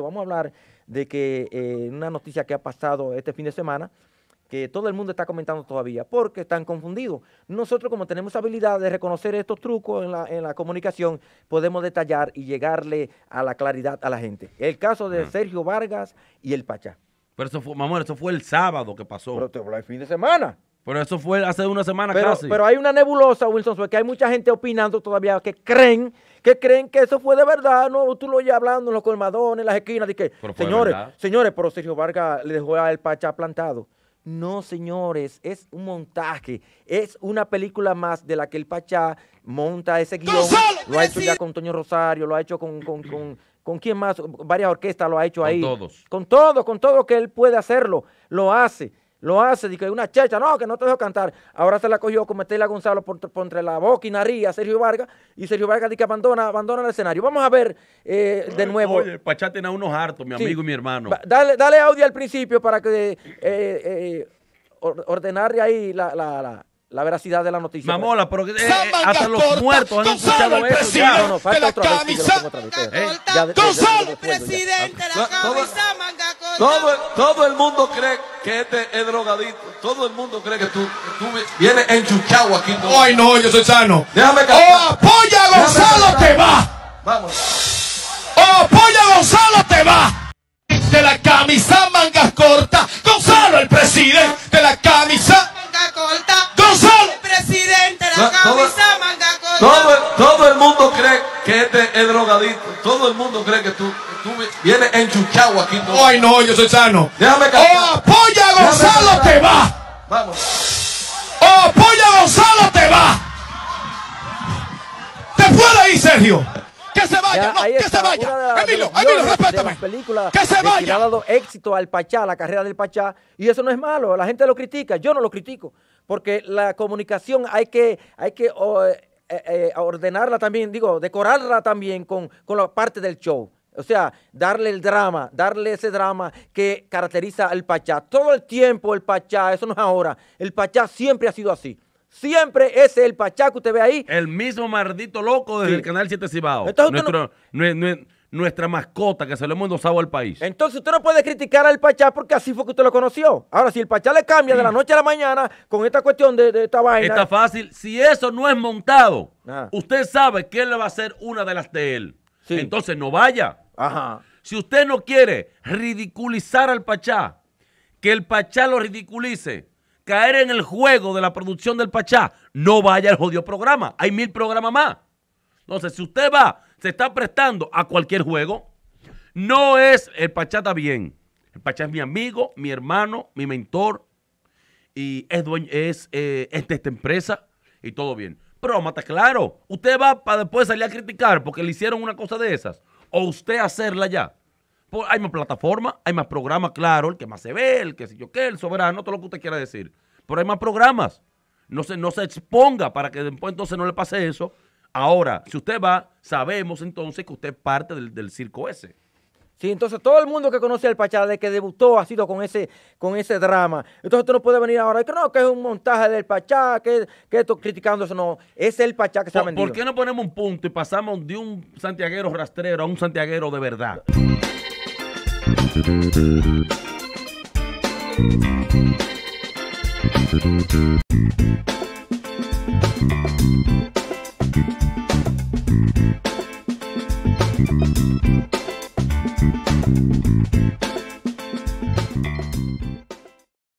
Vamos a hablar de que eh, una noticia que ha pasado este fin de semana, que todo el mundo está comentando todavía, porque están confundidos. Nosotros, como tenemos habilidad de reconocer estos trucos en la, comunicación, podemos detallar y llegarle a la claridad a la gente. El caso de Sergio Vargas y el Pachá. Pero eso fue, eso fue el sábado que pasó. Pero te hablar el fin de semana. Pero eso fue hace una semana pero, casi. Pero hay una nebulosa, Wilson, que hay mucha gente opinando todavía que creen que creen que eso fue de verdad, no tú lo oyes hablando en los colmadones, en las esquinas, de que, señores, señores, pero Sergio Vargas le dejó al Pachá plantado. No, señores, es un montaje, es una película más de la que el Pachá monta ese guión. Lo ha hecho ya con Toño Rosario, lo ha hecho con, con, con quién más? Varias orquestas lo ha hecho ahí. Con todos. Con todo, con todo lo que él puede hacerlo. Lo hace. Lo hace, dice una checha, no, que no te dejo cantar. Ahora se la cogió con Metela Gonzalo por, entre la boca y nariz a Sergio Vargas. Y Sergio Vargas dice que abandona, abandona el escenario. Vamos a ver eh, de nuevo. Oye, pachaten a unos hartos, mi amigo y mi hermano. Dale, dale audio al principio para que eh, eh ordenarle ahí la, veracidad de la noticia. Pues. Mamola, porque eh, hasta los muertos han escuchado eso. Ya, no, no, falta otra vez. Gonzalo, el presidente, la camisa todo, el mundo cree que este es drogadito. Todo el mundo cree que tú, tú vienes enchuchado aquí. Ay, no, yo soy sano. Déjame oh, apoya Gonzalo, te va. Vamos. Oh, apoya Gonzalo, te va. De la camisa mangas corta. Gonzalo, el presidente de la camisa. Manga corta. Gonzalo. El presidente de la camisa manga corta. Todo, todo el mundo cree que este es drogadito. Todo el mundo cree que tú viene en aquí. Ay, no, yo soy sano. Déjame cantar. Oh, apoya a Gonzalo te va. Vamos. Oh, apoya a Gonzalo te va. Te puede ir, Sergio. Que se vaya, no, que se vaya. Emilio, Emilio, respétame. Que se vaya. Que ha dado éxito al Pachá, la carrera del Pachá. Y eso no es malo, la gente lo critica. Yo no lo critico. Porque la comunicación hay que, hay que oh, eh, eh, eh, ordenarla también, digo, decorarla también con, con la parte del show. O sea, darle el drama, darle ese drama que caracteriza al Pachá. Todo el tiempo el Pachá, eso no es ahora. El Pachá siempre ha sido así. Siempre ese es el Pachá que usted ve ahí. El mismo maldito loco del canal 7 Cibao. nuestra mascota que se lo hemos endosado al país. Entonces usted no puede criticar al Pachá porque así fue que usted lo conoció. Ahora, si el Pachá le cambia de la noche a la mañana con esta cuestión de, esta vaina. Está fácil. Si eso no es montado, usted sabe que él le va a hacer una de las de él. Entonces no vaya. Si usted no quiere ridiculizar al Pachá, que el Pachá lo ridiculice, caer en el juego de la producción del Pachá, no vaya al jodido programa. Hay mil programas más. Entonces, si usted va, se está prestando a cualquier juego, no es el Pachá está bien. El Pachá es mi amigo, mi hermano, mi mentor y es dueño, es, eh, es de esta empresa y todo bien. Pero mata claro, usted va para después salir a criticar porque le hicieron una cosa de esas o usted hacerla ya. Pues, hay más plataformas, hay más programas, claro, el que más se ve, el que sé yo qué, el soberano, todo lo que usted quiera decir. Pero hay más programas. No se, no se exponga para que después entonces no le pase eso. Ahora, si usted va, sabemos entonces que usted es parte del, del circo ese. Sí, entonces todo el mundo que conoce al Pachá de que debutó ha sido con ese, con ese drama. Entonces tú no puedes venir ahora y que no, que es un montaje del Pachá, que, que esto criticando No, es el Pachá que se ha vendido. ¿Por qué no ponemos un punto y pasamos de un santiaguero rastrero a un santiaguero de verdad?